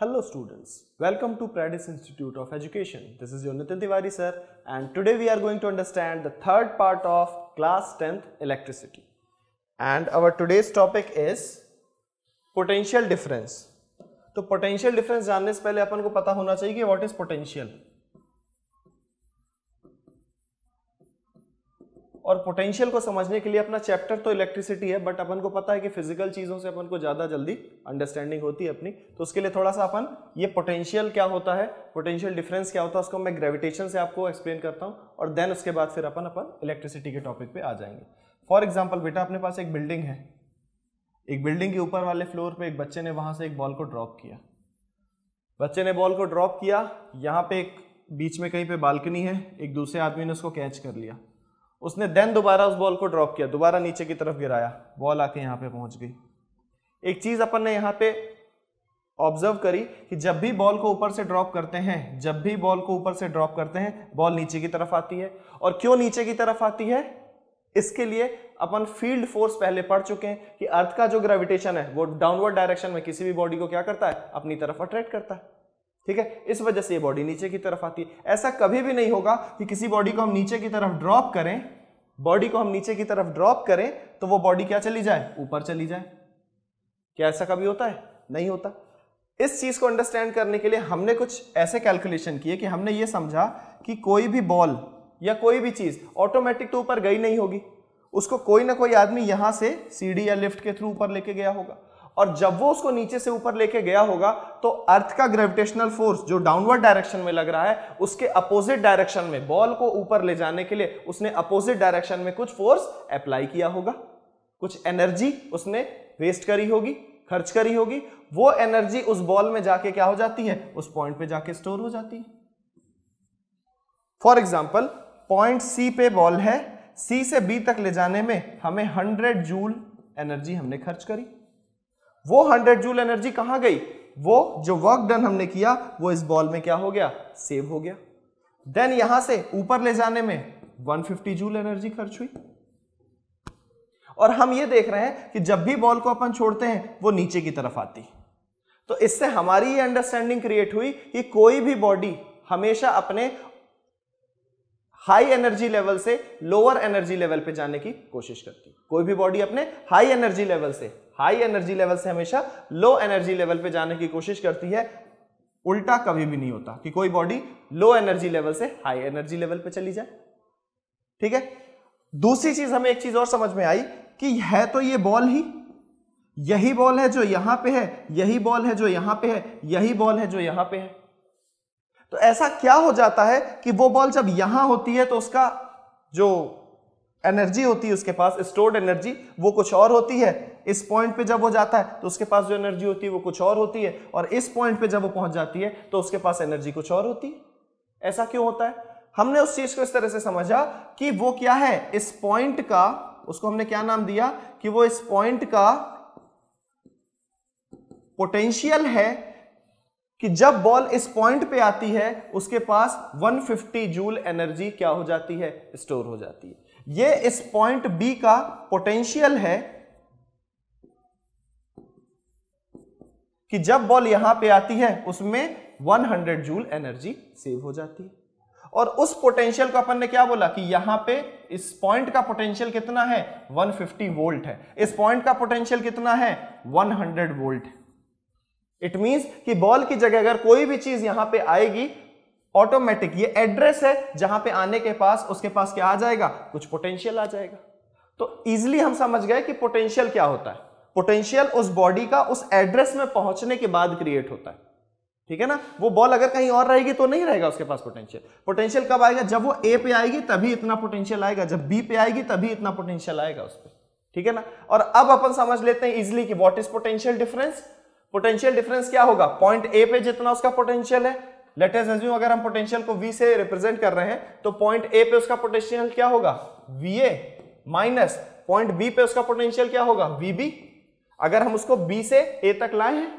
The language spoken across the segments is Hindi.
Hello students, welcome to Pradis Institute of Education. This is your Nitin Tiwari sir and today we are going to understand the third part of class 10th electricity. And our today's topic is potential difference. तो potential difference जानने से पहले अपन को पता होना चाहिए कि what is potential. और पोटेंशियल को समझने के लिए अपना चैप्टर तो इलेक्ट्रिसिटी है बट अपन को पता है कि फिजिकल चीज़ों से अपन को ज़्यादा जल्दी अंडरस्टैंडिंग होती है अपनी तो उसके लिए थोड़ा सा अपन ये पोटेंशियल क्या होता है पोटेंशियल डिफरेंस क्या होता है उसको मैं ग्रेविटेशन से आपको एक्सप्लेन करता हूँ और देन उसके बाद फिर अपन अपन इलेक्ट्रिसिटी के टॉपिक पर आ जाएंगे फॉर एग्जाम्पल बेटा अपने पास एक बिल्डिंग है एक बिल्डिंग के ऊपर वाले फ्लोर पर एक बच्चे ने वहाँ से एक बॉल को ड्रॉप किया बच्चे ने बॉल को ड्रॉप किया यहाँ पे एक बीच में कहीं पे बालकनी है एक दूसरे आदमी ने उसको कैच कर लिया उसने देन दोबारा उस बॉल को ड्रॉप किया दोबारा नीचे की तरफ गिराया बॉल आके यहाँ पे पहुंच गई एक चीज अपन ने यहाँ पे ऑब्जर्व करी कि जब भी बॉल को ऊपर से ड्रॉप करते हैं जब भी बॉल को ऊपर से ड्रॉप करते हैं बॉल नीचे की तरफ आती है और क्यों नीचे की तरफ आती है इसके लिए अपन फील्ड फोर्स पहले पढ़ चुके हैं कि अर्थ का जो ग्रेविटेशन है वो डाउनवर्ड डायरेक्शन में किसी भी बॉडी को क्या करता है अपनी तरफ अट्रैक्ट करता है ठीक है इस वजह से ये बॉडी नीचे की तरफ आती है ऐसा कभी भी नहीं होगा कि किसी बॉडी को हम नीचे की तरफ ड्रॉप करें बॉडी को हम नीचे की तरफ ड्रॉप करें तो वो बॉडी क्या चली जाए ऊपर चली जाए क्या ऐसा कभी होता है नहीं होता इस चीज को अंडरस्टैंड करने के लिए हमने कुछ ऐसे कैलकुलेशन किए कि हमने ये समझा कि कोई भी बॉल या कोई भी चीज ऑटोमेटिक तो ऊपर गई नहीं होगी उसको कोई ना कोई आदमी यहां से सीढ़ी या लिफ्ट के थ्रू ऊपर लेके गया होगा और जब वो उसको नीचे से ऊपर लेके गया होगा तो अर्थ का ग्रेविटेशनल फोर्स जो डाउनवर्ड डायरेक्शन में लग रहा है उसके अपोजिट डायरेक्शन में बॉल को ऊपर ले जाने के लिए उसने अपोजिट डायरेक्शन में कुछ फोर्स अप्लाई किया होगा कुछ एनर्जी उसने वेस्ट करी होगी खर्च करी होगी वो एनर्जी उस बॉल में जाके क्या हो जाती है उस पॉइंट पे जाके स्टोर हो जाती है फॉर एग्जाम्पल पॉइंट सी पे बॉल है सी से बी तक ले जाने में हमें 100 जूल एनर्जी हमने खर्च करी वो हंड्रेड जूल एनर्जी कहां गई वो जो वर्क डन हमने किया वो इस बॉल में क्या हो गया सेव हो गया देन यहां से ऊपर ले जाने में 150 जूल एनर्जी खर्च हुई और हम ये देख रहे हैं कि जब भी बॉल को अपन छोड़ते हैं वो नीचे की तरफ आती तो इससे हमारी ये अंडरस्टैंडिंग क्रिएट हुई कि कोई भी बॉडी हमेशा अपने हाई एनर्जी लेवल से लोअर एनर्जी लेवल पे जाने की कोशिश करती कोई भी बॉडी अपने हाई एनर्जी लेवल से हाई एनर्जी लेवल से हमेशा लो एनर्जी लेवल पे जाने की कोशिश करती है उल्टा कभी भी नहीं होता कि कोई बॉडी लो एनर्जी लेवल से हाई एनर्जी लेवल पे चली जाए ठीक है दूसरी चीज हमें एक चीज और समझ में आई कि है तो ये बॉल ही यही बॉल है जो यहां पे है यही बॉल है जो यहां पे है यही बॉल है जो यहां पे है तो ऐसा क्या हो जाता है कि वो बॉल जब यहां होती है तो उसका जो एनर्जी होती है उसके पास स्टोर्ड एनर्जी वो कुछ और होती है इस पॉइंट पे जब वो जाता है तो उसके पास जो एनर्जी होती है वो कुछ और होती है और इस पॉइंट पे जब वो पहुंच जाती है तो उसके पास एनर्जी कुछ और होती है ऐसा क्यों होता है हमने उस चीज को इस तरह से समझा कि वो क्या है इस पॉइंट का उसको हमने क्या नाम दिया कि वो इस पॉइंट का पोटेंशियल है कि जब बॉल इस पॉइंट पे आती है उसके पास 150 जूल एनर्जी क्या हो जाती है स्टोर हो जाती है ये इस पॉइंट बी का पोटेंशियल है कि जब बॉल यहां पे आती है उसमें 100 जूल एनर्जी सेव हो जाती है और उस पोटेंशियल को अपन ने क्या बोला कि यहां पे इस पॉइंट का पोटेंशियल कितना है 150 वोल्ट है इस पॉइंट का पोटेंशियल कितना है 100 वोल्ट इट मींस कि बॉल की जगह अगर कोई भी चीज यहां पे आएगी ऑटोमेटिक ये एड्रेस है जहां पे आने के पास उसके पास क्या आ जाएगा कुछ पोटेंशियल आ जाएगा तो इजिली हम समझ गए कि पोटेंशियल क्या होता है पोटेंशियल उस बॉडी का उस एड्रेस में पहुंचने के बाद क्रिएट होता है ठीक है ना वो बॉल अगर कहीं और रहेगी तो नहीं रहेगा उसके पास पोटेंशियल पोटेंशियल कब आएगा जब वो ए पे आएगी तभी इतना पोटेंशियल आएगा जब बी पे आएगी तभी इतना पोटेंशियल आएगा उस पर ठीक है ना और अब अपन समझ लेते हैं इजिली कि what is potential difference potential difference क्या होगा पॉइंट ए पे जितना उसका पोटेंशियल है एस एज्यूम अगर हम पोटेंशियल को वी से रिप्रेजेंट कर रहे हैं तो पॉइंट ए पे उसका पोटेंशियल क्या होगा V A minus point B पे उसका पोटेंशियल क्या होगा वी अगर हम उसको बी से ए तक लाए हैं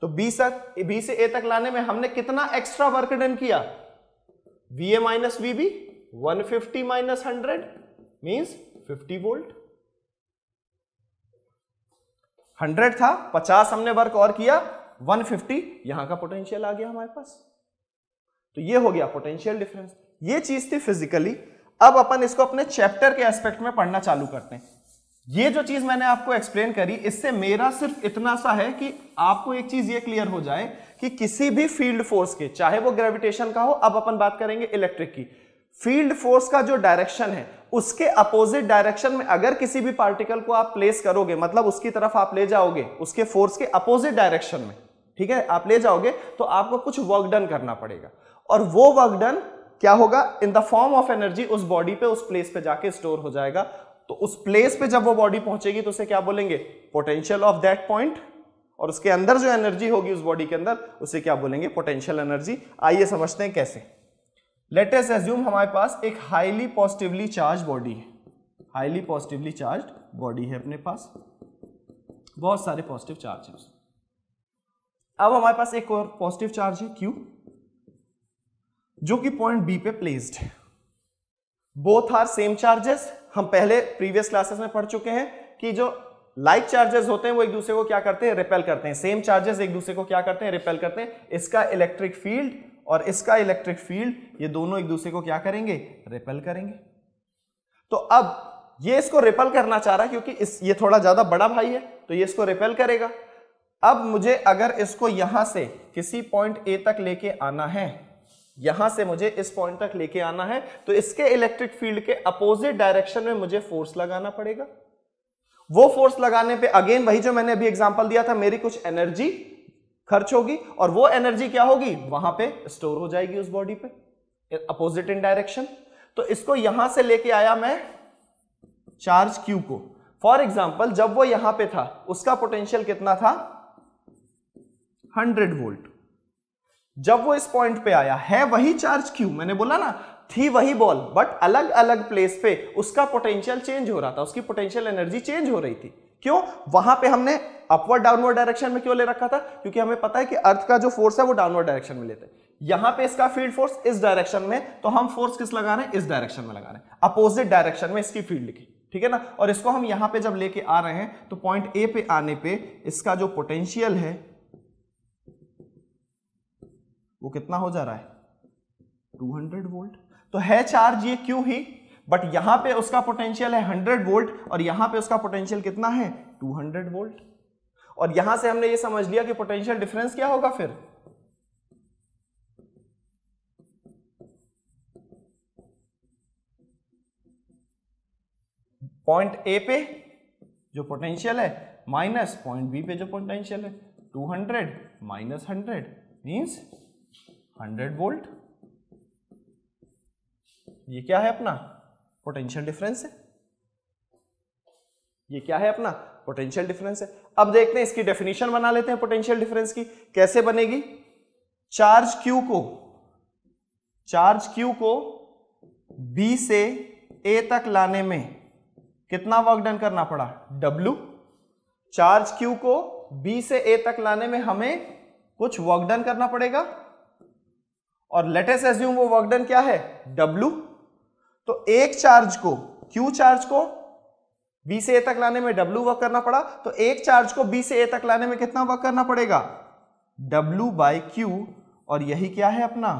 तो बी तक बी से ए तक लाने में हमने कितना एक्स्ट्रा वर्क डन किया V A minus V B one fifty minus hundred means fifty volt hundred था पचास हमने वर्क और किया वन फिफ्टी यहां का पोटेंशियल आ गया हमारे पास तो ये हो गया पोटेंशियल डिफरेंस ये चीज थी फिजिकली अब अपन इसको अपने चैप्टर के एस्पेक्ट में पढ़ना चालू करते हैं ये जो चीज मैंने आपको एक्सप्लेन करी इससे मेरा सिर्फ इतना सा है कि आपको एक चीज ये क्लियर हो जाए कि किसी भी फील्ड फोर्स के चाहे वो ग्रेविटेशन का हो अब अपन बात करेंगे इलेक्ट्रिक की फील्ड फोर्स का जो डायरेक्शन है उसके अपोजिट डायरेक्शन में अगर किसी भी पार्टिकल को आप प्लेस करोगे मतलब उसकी तरफ आप ले जाओगे उसके फोर्स के अपोजिट डायरेक्शन में ठीक है आप ले जाओगे तो आपको कुछ वर्क डन करना पड़ेगा और वो वर्क डन क्या होगा in the form of energy उस बॉडी पे उस प्लेस पे जाके स्टोर हो जाएगा तो उस प्लेस पे जब वो बॉडी पहुंचेगी तो उसे क्या बोलेंगे पोटेंशियल ऑफ दैट पॉइंट और उसके अंदर जो एनर्जी होगी उस बॉडी के अंदर उसे क्या बोलेंगे पोटेंशियल एनर्जी आइए समझते हैं कैसे लेटेस्ट एज्यूम हमारे पास एक हाईली पॉजिटिवली चार्ज बॉडी है हाईली पॉजिटिवली चार्ज बॉडी है अपने पास बहुत सारे पॉजिटिव चार्ज अब हमारे पास एक और पॉजिटिव चार्ज है क्यू जो कि पॉइंट बी पे प्लेस्ड है बोथ आर सेम चार्जेस हम पहले प्रीवियस क्लासेस में पढ़ चुके हैं कि जो लाइक like चार्जेस होते हैं वो एक दूसरे को क्या करते हैं रिपेल करते हैं सेम चार्जेस एक दूसरे को क्या करते हैं रिपेल करते हैं इसका इलेक्ट्रिक फील्ड और इसका इलेक्ट्रिक फील्ड ये दोनों एक दूसरे को क्या करेंगे रिपेल करेंगे तो अब ये इसको रिपेल करना चाह रहा है क्योंकि इस ये थोड़ा ज्यादा बड़ा भाई है तो ये इसको रिपेल करेगा अब मुझे अगर इसको यहां से किसी पॉइंट ए तक लेके आना है यहां से मुझे इस पॉइंट तक लेके आना है तो इसके इलेक्ट्रिक फील्ड के अपोजिट डायरेक्शन में मुझे फोर्स लगाना पड़ेगा वो फोर्स लगाने पे अगेन वही जो मैंने अभी एग्जांपल दिया था मेरी कुछ एनर्जी खर्च होगी और वो एनर्जी क्या होगी वहां पे स्टोर हो जाएगी उस बॉडी पे अपोजिट इन डायरेक्शन तो इसको यहां से लेके आया मैं चार्ज क्यू को फॉर एग्जाम्पल जब वो यहां पर था उसका पोटेंशियल कितना था हंड्रेड वोल्ट जब वो इस पॉइंट पे आया है वही चार्ज क्यू मैंने बोला ना थी वही बॉल बट अलग अलग प्लेस पे उसका पोटेंशियल चेंज हो रहा था उसकी पोटेंशियल एनर्जी चेंज हो रही थी क्यों वहां पे हमने अपवर्ड डाउनवर्ड डायरेक्शन में क्यों ले रखा था क्योंकि हमें पता है कि अर्थ का जो फोर्स है वो डाउनवर्ड डायरेक्शन में लेते हैं यहां पे इसका फील्ड फोर्स इस डायरेक्शन में तो हम फोर्स किस लगा रहे हैं इस डायरेक्शन में लगा रहे हैं अपोजिट डायरेक्शन में इसकी फील्ड लिखी ठीक है ना और इसको हम यहां पे जब लेके आ रहे हैं तो पॉइंट ए पे आने पे इसका जो पोटेंशियल है वो कितना हो जा रहा है 200 वोल्ट तो है चार्ज ये क्यों ही बट यहां पे उसका पोटेंशियल है 100 वोल्ट और यहां पे उसका पोटेंशियल कितना है 200 वोल्ट और यहां से हमने ये समझ लिया कि पोटेंशियल डिफरेंस क्या होगा फिर पॉइंट ए पे जो पोटेंशियल है माइनस पॉइंट बी पे जो पोटेंशियल है 200 माइनस हंड्रेड मीन्स 100 वोल्ट ये क्या है अपना पोटेंशियल डिफरेंस है ये क्या है अपना पोटेंशियल डिफरेंस है अब देखते हैं इसकी डेफिनेशन बना लेते हैं पोटेंशियल डिफरेंस की कैसे बनेगी चार्ज Q को चार्ज Q को B से A तक लाने में कितना वर्क डन करना पड़ा W चार्ज Q को B से A तक लाने में हमें कुछ वर्क डन करना पड़ेगा और लेटेस्ट एज्यूम वो वर्क डन क्या है W तो एक चार्ज को Q चार्ज को B से A तक लाने में W वर्क करना पड़ा तो एक चार्ज को B से A तक लाने में कितना वर्क करना पड़ेगा W बाई क्यू और यही क्या है अपना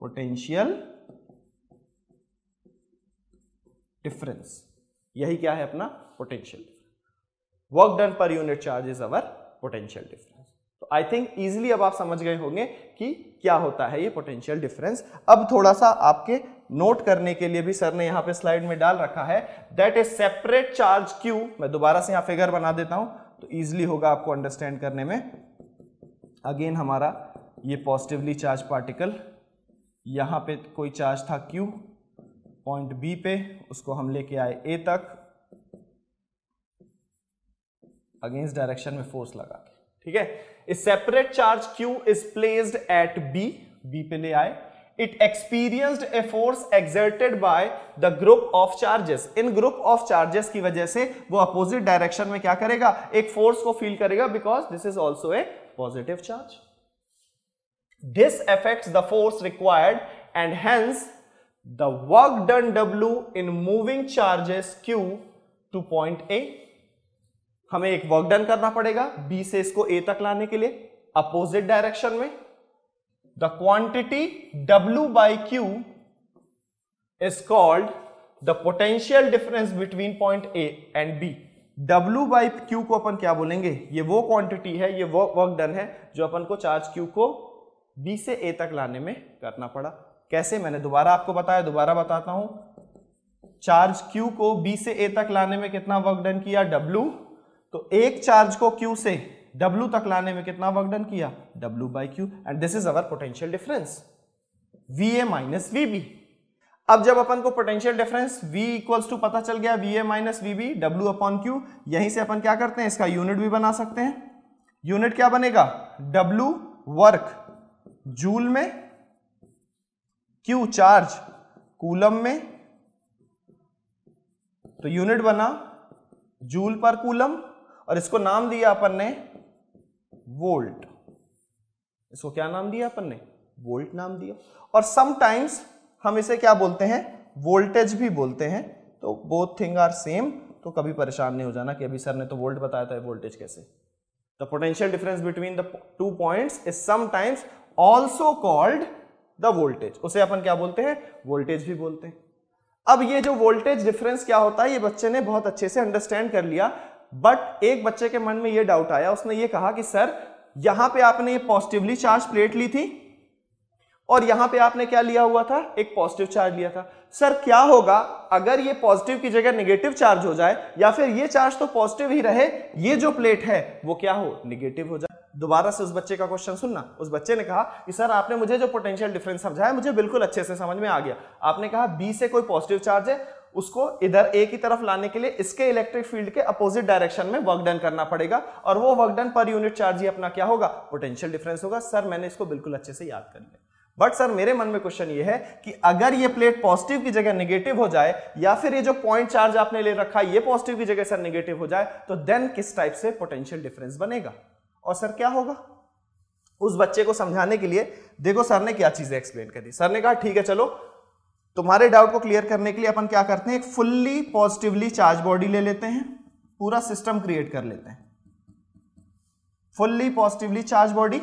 पोटेंशियल डिफरेंस यही क्या है अपना पोटेंशियल वर्क डन पर unit charge is our potential difference तो आई थिंक इजिली अब आप समझ गए होंगे कि क्या होता है ये पोटेंशियल डिफरेंस अब थोड़ा सा आपके नोट करने के लिए भी सर ने यहां पे स्लाइड में डाल रखा है that is separate charge Q मैं दोबारा से यहां फिगर बना देता हूं तो ईजिली होगा आपको अंडरस्टैंड करने में अगेन हमारा ये पॉजिटिवली चार्ज पार्टिकल यहां पे कोई चार्ज था क्यू पॉइंट बी पे उसको हम लेके आए ए तक अगेंस्ट डायरेक्शन में फोर्स लगा के ठीक है a separate charge Q is placed at B, B पे ले आए it experienced a force exerted by the group of charges in group of charges की वजह से वो अपोजिट डायरेक्शन में क्या करेगा एक फोर्स को फील करेगा because this is also a positive charge this affect the force required and hence the work done W in moving charges Q to point A हमें एक वर्क डन करना पड़ेगा बी से इसको ए तक लाने के लिए अपोजिट डायरेक्शन में the quantity W by Q is called the potential difference between point A and B W by Q को अपन क्या बोलेंगे ये वो क्वांटिटी है ये वो वर्क डन है जो अपन को चार्ज क्यू को बी से ए तक लाने में करना पड़ा कैसे मैंने दोबारा आपको बताया दोबारा बताता हूं चार्ज क्यू को बी से ए तक लाने में कितना वर्क डन किया डब्ल्यू तो एक चार्ज को क्यू से W तक लाने में कितना वर्क डन किया W by Q and this is our potential difference V A minus V B अब जब अपन को potential difference V equals to पता चल गया V A minus V B W upon Q यहीं से अपन क्या करते हैं इसका यूनिट भी बना सकते हैं यूनिट क्या बनेगा W वर्क जूल में Q चार्ज कूलम में तो यूनिट बना जूल पर कूलम और इसको नाम दिया अपन ने वोल्ट इसको क्या नाम दिया अपन ने वोल्ट नाम दिया और समटाइम्स हम इसे क्या बोलते हैं वोल्टेज भी बोलते हैं तो बोथ थिंग आर सेम तो कभी परेशान नहीं हो जाना कि अभी सर ने तो वोल्ट बताया था वोल्टेज कैसे the potential difference between the two point is sometimes also called the voltage उसे अपन क्या बोलते हैं वोल्टेज भी बोलते हैं अब ये जो वोल्टेज डिफरेंस क्या होता है ये बच्चे ने बहुत अच्छे से अंडरस्टैंड कर लिया बट एक बच्चे के मन में यह डाउट आया उसने ये कहा कि सर यहां पे आपने ये पॉजिटिवली चार्ज प्लेट ली थी और यहां पे आपने क्या लिया हुआ था एक पॉजिटिव चार्ज लिया था सर क्या होगा अगर ये पॉजिटिव की जगह नेगेटिव चार्ज हो जाए या फिर ये चार्ज तो पॉजिटिव ही रहे ये जो प्लेट है वो क्या हो नेगेटिव हो जाए दोबारा से उस बच्चे का क्वेश्चन सुनना उस बच्चे ने कहा कि सर आपने मुझे जो पोटेंशियल डिफरेंस समझाया मुझे बिल्कुल अच्छे से समझ में आ गया आपने कहा बी से कोई पॉजिटिव चार्ज है उसको इधर ए की तरफ लाने के लिए इसके इलेक्ट्रिक फील्ड के अपोजिट डायरेक्शन में वर्क डन करना पड़ेगा और वो वर्क डन पर यूनिट चार्ज ही अपना क्या होगा पोटेंशियल डिफरेंस होगा सर मैंने इसको बिल्कुल अच्छे से याद कर लिया बट सर मेरे मन में क्वेश्चन ये है कि अगर ये प्लेट पॉजिटिव की जगह निगेटिव हो जाए या फिर ये जो पॉइंट चार्ज आपने ले रखा है ये पॉजिटिव की जगह सर निगेटिव हो जाए तो देन किस टाइप से पोटेंशियल डिफरेंस बनेगा और सर क्या होगा उस बच्चे को समझाने के लिए देखो सर ने क्या चीजें एक्सप्लेन कर दी सर ने कहा ठीक है चलो तुम्हारे डाउट को क्लियर करने के लिए अपन क्या करते हैं एक फुल्ली पॉजिटिवली चार्ज बॉडी ले लेते हैं पूरा सिस्टम क्रिएट कर लेते हैं फुल्ली पॉजिटिवली चार्ज बॉडी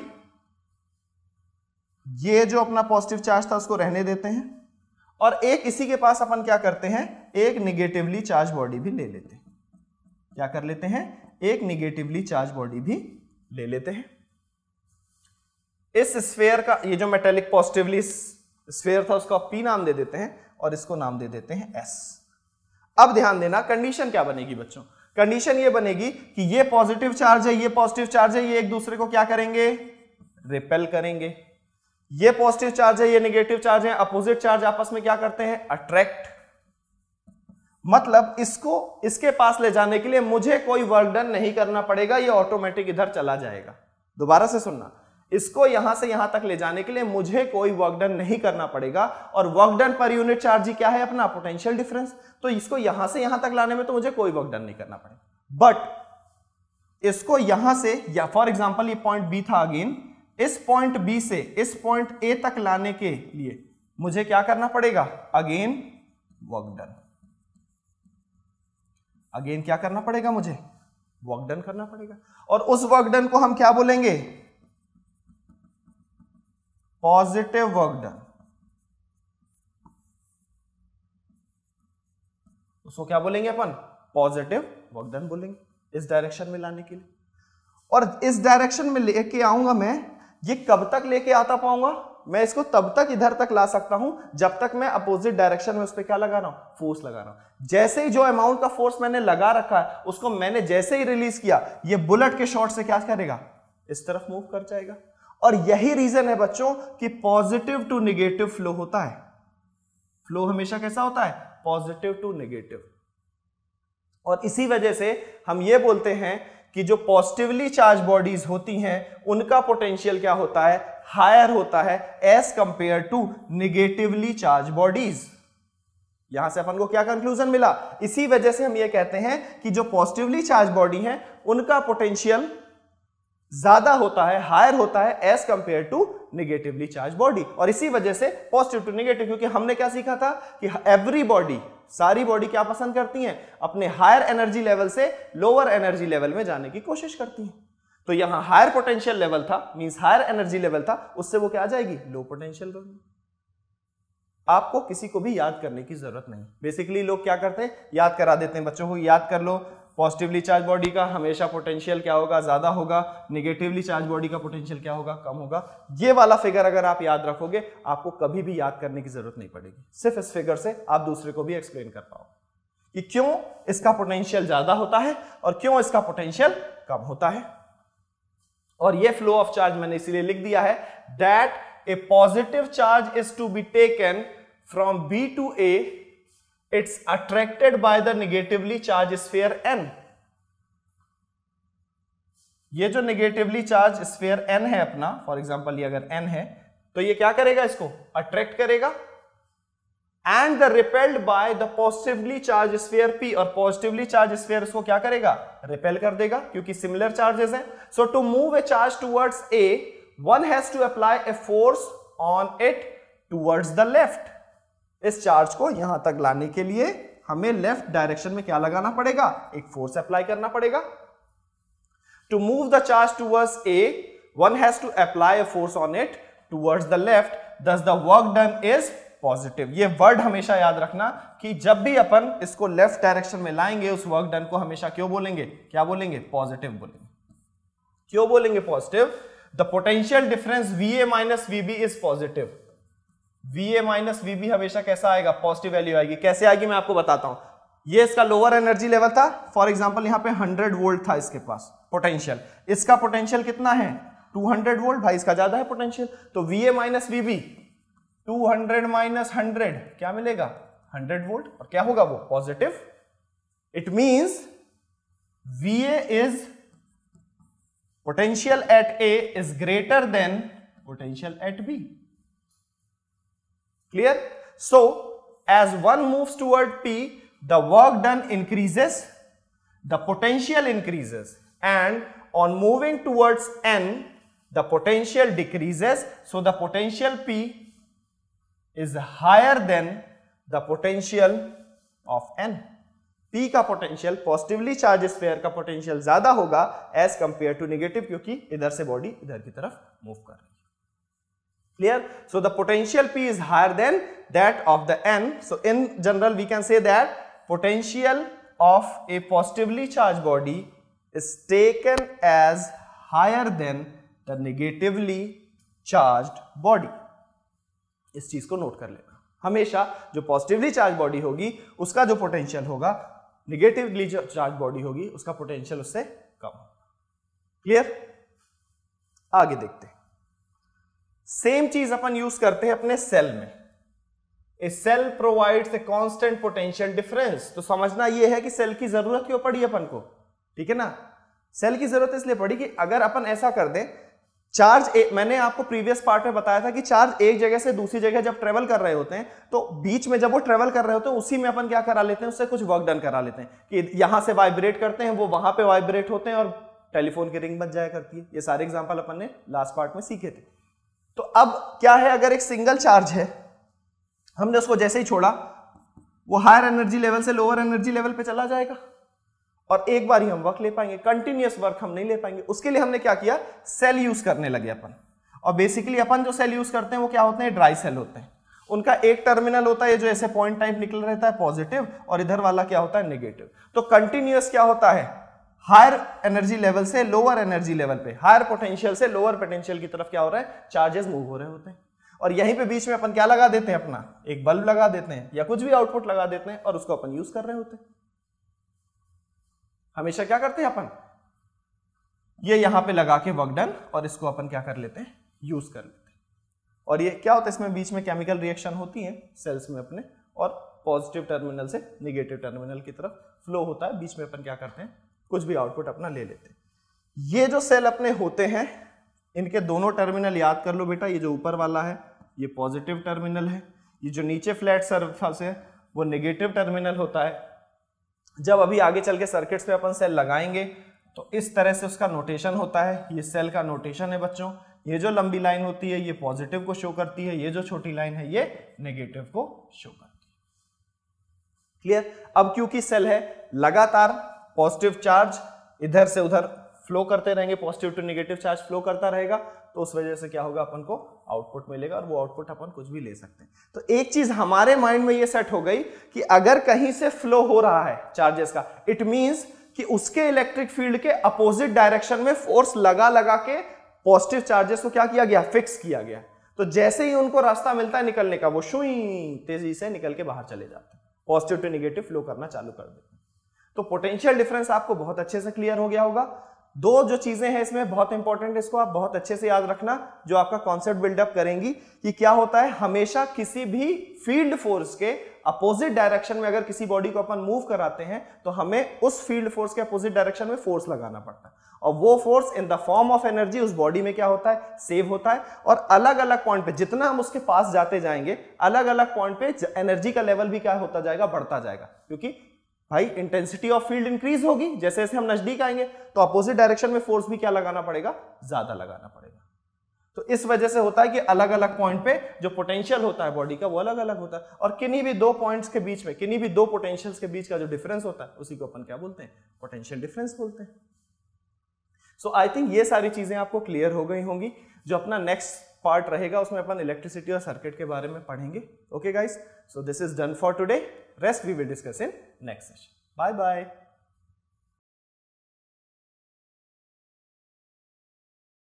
ये जो अपना पॉजिटिव चार्ज था उसको रहने देते हैं और एक इसी के पास अपन क्या करते हैं एक निगेटिवली चार्ज बॉडी भी ले लेते हैं क्या कर लेते हैं एक निगेटिवली चार्ज बॉडी भी ले लेते हैं इस स्फेयर का ये जो मेटेलिक पॉजिटिवली स्फेयर था उसको पी नाम दे देते हैं और इसको नाम दे देते हैं एस अब ध्यान देना कंडीशन क्या बनेगी बच्चों कंडीशन ये बनेगी कि ये पॉजिटिव चार्ज है ये पॉजिटिव चार्ज है ये एक दूसरे को क्या करेंगे रिपेल करेंगे ये पॉजिटिव चार्ज है ये नेगेटिव चार्ज है अपोजिट चार्ज आपस में क्या करते हैं अट्रैक्ट मतलब इसको इसके पास ले जाने के लिए मुझे कोई वर्क डन नहीं करना पड़ेगा ये ऑटोमेटिक इधर चला जाएगा दोबारा से सुनना इसको यहां से यहां तक ले जाने के लिए मुझे कोई वर्क डन नहीं करना पड़ेगा और वर्क डन पर यूनिट चार्ज ही क्या है अपना पोटेंशियल डिफरेंस तो इसको यहां से यहां तक लाने में तो मुझे कोई वर्क डन नहीं करना पड़ेगा बट इसको यहां से या फॉर एग्जाम्पल ये पॉइंट बी था अगेन इस पॉइंट बी से इस पॉइंट ए तक लाने के लिए मुझे क्या करना पड़ेगा अगेन वर्क डन अगेन क्या करना पड़ेगा मुझे वर्क डन करना पड़ेगा और उस वर्क डन को हम क्या बोलेंगे पॉजिटिव वर्क डन उसको क्या बोलेंगे अपन पॉजिटिव वर्क डन बोलेंगे इस डायरेक्शन में लाने के लिए और इस डायरेक्शन में लेके आऊंगा मैं ये कब तक लेके आता पाऊंगा मैं इसको तब तक इधर तक ला सकता हूं जब तक मैं अपोजिट डायरेक्शन में उस पर क्या लगा रहा हूं फोर्स लगा रहा हूं जैसे ही जो अमाउंट का फोर्स मैंने लगा रखा है उसको मैंने जैसे ही रिलीज किया ये बुलेट के शॉट से क्या करेगा इस तरफ मूव कर जाएगा और यही रीजन है बच्चों कि पॉजिटिव टू निगेटिव फ्लो होता है फ्लो हमेशा कैसा होता है पॉजिटिव टू निगेटिव और इसी वजह से हम ये बोलते हैं कि जो पॉजिटिवली चार्ज बॉडीज होती हैं उनका पोटेंशियल क्या होता है हायर होता है as compare to negatively charge bodies यहां से अपन को क्या कंक्लूजन मिला इसी वजह से हम ये कहते हैं कि जो पॉजिटिवली चार्ज बॉडी है उनका पोटेंशियल ज्यादा होता है हायर होता है as compare to negatively charge body और इसी वजह से पॉजिटिव टू निगेटिव क्योंकि हमने क्या सीखा था कि एवरी बॉडी सारी बॉडी क्या पसंद करती हैं अपने हायर एनर्जी लेवल से लोअर एनर्जी लेवल में जाने की कोशिश करती हैं तो यहां हायर पोटेंशियल लेवल था मींस हायर एनर्जी लेवल था उससे वो क्या आ जाएगी लो पोटेंशियल आपको किसी को भी याद करने की जरूरत नहीं बेसिकली लोग क्या करते हैं याद करा देते हैं बच्चों को याद कर लो पॉजिटिवली चार्ज बॉडी का हमेशा पोटेंशियल क्या होगा ज़्यादा होगा निगेटिवली चार्ज बॉडी का पोटेंशियल क्या होगा कम होगा ये वाला फिगर अगर आप याद रखोगे आपको कभी भी याद करने की ज़रूरत नहीं पड़ेगी सिर्फ इस फिगर से आप दूसरे को भी एक्सप्लेन कर पाओ कि क्यों इसका पोटेंशियल ज़्यादा होता है और क्यों इसका पोटेंशियल कम होता है और ये फ्लो ऑफ चार्ज मैंने इसीलिए लिख दिया है that a positive charge is to be taken from B to A it's attracted by the negatively charge sphere N ये जो निगेटिवली चार्ज स्पेयर एन है अपना फॉर एग्जाम्पल ये अगर एन है तो ये क्या करेगा इसको अट्रैक्ट करेगा and the repelled by the positively charge sphere P और पॉजिटिवली चार्ज स्पेयर इसको क्या करेगा रिपेल कर देगा क्योंकि सिमिलर चार्जेस हैं so to move a charge towards A one has to apply a force on it towards the left इस चार्ज को यहां तक लाने के लिए हमें लेफ्ट डायरेक्शन में क्या लगाना पड़ेगा एक फोर्स अप्लाई करना पड़ेगा to move the charge towards A one has to apply force on it towards the left thus the work done is positive ये वर्ड हमेशा याद रखना कि जब भी अपन इसको लेफ्ट डायरेक्शन में लाएंगे उस वर्क डन को हमेशा क्यों बोलेंगे क्या बोलेंगे पॉजिटिव बोलेंगे क्यों बोलेंगे positive the potential difference V A minus V B is positive V A minus V B हमेशा कैसा आएगा पॉजिटिव वैल्यू आएगी कैसे आएगी मैं आपको बताता हूँ ये इसका लोअर एनर्जी लेवल था फॉर एग्जाम्पल यहाँ पे 100 वोल्ट था इसके पास पोटेंशियल इसका पोटेंशियल कितना है 200 वोल्ट भाई इसका ज्यादा है पोटेंशियल तो V A minus V B two hundred minus hundred क्या मिलेगा हंड्रेड वोल्ट और क्या होगा वो positive it means V A is potential at A is greater than potential at B Clear? So, as one moves toward P, the work done increases, the potential increases and on moving towards N, the potential decreases. So, the potential P is higher than the potential of N. P का पोटेंशियल पॉजिटिवली चार्ज स्पेयर का पोटेंशियल ज्यादा होगा एज कंपेयर टू निगेटिव क्योंकि इधर से बॉडी इधर की तरफ मूव कर रही है clear so the potential p is higher than that of the n so in general we can say that potential of a positively charged body is taken as higher than the negatively charged body इस चीज को नोट कर लेना हमेशा जो पॉजिटिवली चार्ज बॉडी होगी उसका जो पोटेंशियल होगा निगेटिवली जो चार्ज बॉडी होगी उसका पोटेंशियल उससे कम क्लियर आगे देखते हैं सेम चीज अपन यूज करते हैं अपने सेल में a cell provides a constant potential difference तो समझना यह है कि सेल की जरूरत क्यों पड़ी अपन को ठीक है ना सेल की जरूरत इसलिए पड़ी कि अगर अपन ऐसा कर दें चार्ज ए, मैंने आपको प्रीवियस पार्ट में बताया था कि चार्ज एक जगह से दूसरी जगह जब ट्रेवल कर रहे होते हैं तो बीच में जब वो ट्रेवल कर रहे होते हैं उसी में अपन क्या करा लेते हैं उससे कुछ वर्क डन करा लेते हैं कि यहां से वाइब्रेट करते हैं वो वहां पे वाइब्रेट होते हैं और टेलीफोन की रिंग बच जाया करती है ये सारे एग्जाम्पल अपन ने लास्ट पार्ट में सीखे थे तो अब क्या है अगर एक सिंगल चार्ज है हमने उसको जैसे ही छोड़ा वो हायर एनर्जी लेवल से लोअर एनर्जी लेवल पे चला जाएगा और एक बार ही हम वर्क ले पाएंगे कंटिन्यूस वर्क हम नहीं ले पाएंगे उसके लिए हमने क्या किया सेल यूज करने लगे अपन और बेसिकली अपन जो सेल यूज करते हैं वो क्या होते हैं ड्राई सेल होते हैं उनका एक टर्मिनल होता है जो ऐसे पॉइंट टाइप निकल रहता है पॉजिटिव और इधर वाला क्या होता है निगेटिव तो कंटिन्यूस क्या होता है हायर एनर्जी लेवल से लोअर एनर्जी लेवल पे हायर पोटेंशियल से लोअर पोटेंशियल की तरफ क्या हो रहा है चार्जेस मूव हो रहे होते हैं और यहीं पे बीच में अपन क्या लगा देते हैं अपना एक बल्ब लगा देते हैं या कुछ भी आउटपुट लगा देते हैं और उसको अपन यूज कर रहे होते हैं हमेशा क्या करते हैं अपन ये यहां पे लगा के वर्क डन और इसको अपन क्या कर लेते हैं यूज कर लेते हैं और ये क्या होता है इसमें बीच में केमिकल रिएक्शन होती है सेल्स में अपने और पॉजिटिव टर्मिनल से निगेटिव टर्मिनल की तरफ फ्लो होता है बीच में अपन क्या करते हैं कुछ भी आउटपुट अपना ले लेते ये जो सेल अपने होते हैं इनके दोनों टर्मिनल याद कर लो बेटा ये जो ऊपर वाला है ये पॉजिटिव टर्मिनल है ये जो नीचे फ्लैट सरफेस है वो नेगेटिव टर्मिनल होता है जब अभी आगे चल के सर्किट्स पे अपन सेल लगाएंगे तो इस तरह से उसका नोटेशन होता है ये सेल का नोटेशन है बच्चों ये जो लंबी लाइन होती है ये पॉजिटिव को शो करती है ये जो छोटी लाइन है ये नेगेटिव को शो करती है क्लियर अब क्योंकि सेल है लगातार पॉजिटिव चार्ज इधर से उधर फ्लो करते रहेंगे positive to negative charge flow करता रहेगा तो उस वजह से क्या होगा अपन को आउटपुट मिलेगा और वो आउटपुट अपन कुछ भी ले सकते हैं तो एक चीज हमारे माइंड में ये सेट हो गई कि अगर कहीं से फ्लो हो रहा है चार्जेस का इट मींस कि उसके इलेक्ट्रिक फील्ड के अपोजिट डायरेक्शन में फोर्स लगा लगा के पॉजिटिव चार्जेस को क्या किया गया फिक्स किया गया तो जैसे ही उनको रास्ता मिलता है निकलने का वो शुई तेजी से निकल के बाहर चले जाते हैं पॉजिटिव टू निगेटिव फ्लो करना चालू कर देते हैं तो पोटेंशियल डिफरेंस आपको बहुत अच्छे से क्लियर हो गया होगा दो जो चीजें हैं इसमें बहुत इंपॉर्टेंट इसको आप बहुत अच्छे से याद रखना जो आपका कॉन्सेप्ट बिल्डअप करेंगी कि क्या होता है हमेशा किसी भी फील्ड फोर्स के अपोजिट डायरेक्शन में अगर किसी बॉडी को अपन मूव कराते हैं तो हमें उस फील्ड फोर्स के अपोजिट डायरेक्शन में फोर्स लगाना पड़ता है और वो force in the form of energy उस बॉडी में क्या होता है सेव होता है और अलग अलग पॉइंट पे जितना हम उसके पास जाते जाएंगे अलग अलग पॉइंट पे एनर्जी का लेवल भी क्या होता जाएगा बढ़ता जाएगा क्योंकि भाई इंटेंसिटी ऑफ फील्ड इंक्रीज होगी जैसे जैसे हम नजदीक आएंगे तो अपोजिट डायरेक्शन में फोर्स भी क्या लगाना पड़ेगा ज्यादा लगाना पड़ेगा तो इस वजह से होता है कि अलग अलग पॉइंट पे जो पोटेंशियल होता है बॉडी का वो अलग अलग होता है और किन्हीं भी दो पॉइंट्स के बीच में किन्हीं भी दो पोटेंशियल्स के बीच का जो डिफरेंस होता है उसी को अपन क्या बोलते हैं पोटेंशियल डिफरेंस बोलते हैं सो आई थिंक ये सारी चीजें आपको क्लियर हो गई होंगी जो अपना नेक्स्ट पार्ट रहेगा उसमें अपन इलेक्ट्रिसिटी और सर्किट के बारे में पढ़ेंगे okay guys so this is done for today Rest we will discuss in next session. Bye bye.